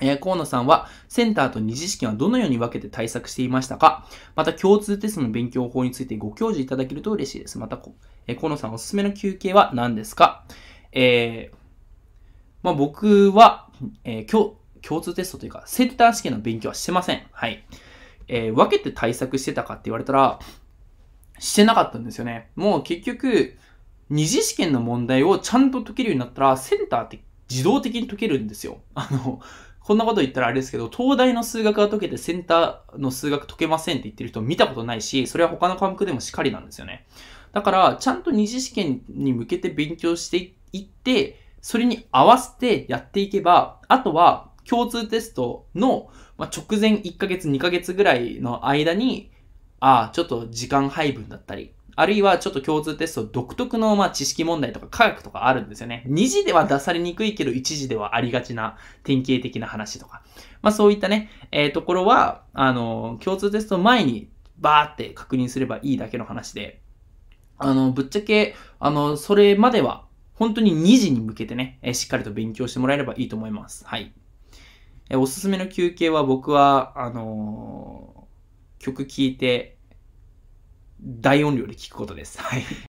え河野さんはセンターと二次試験はどのように分けて対策していましたかまた共通テストの勉強法についてご教示いただけると嬉しいです。また、え河野さんおすすめの休憩は何ですかえー、まあ、僕は、えー、共通テストというか、センター試験の勉強はしてません。はい。えー、分けて対策してたかって言われたら、してなかったんですよね。もう結局、二次試験の問題をちゃんと解けるようになったら、センターって自動的に解けるんですよ。あの、こんなこと言ったらあれですけど、東大の数学が解けてセンターの数学解けませんって言ってる人見たことないし、それは他の科目でもしっかりなんですよね。だから、ちゃんと二次試験に向けて勉強していって、それに合わせてやっていけば、あとは共通テストの直前1ヶ月2ヶ月ぐらいの間に、ああ、ちょっと時間配分だったり、あるいはちょっと共通テスト独特のまあ知識問題とか科学とかあるんですよね。2次では出されにくいけど、1次ではありがちな典型的な話とか。まあそういったね、えー、ところは、あの、共通テスト前にバーって確認すればいいだけの話で、あの、ぶっちゃけ、あの、それまでは、本当に2時に向けてね、えしっかりと勉強してもらえればいいと思います。はい。えおすすめの休憩は僕は、あのー、曲聴いて、大音量で聞くことです。はい。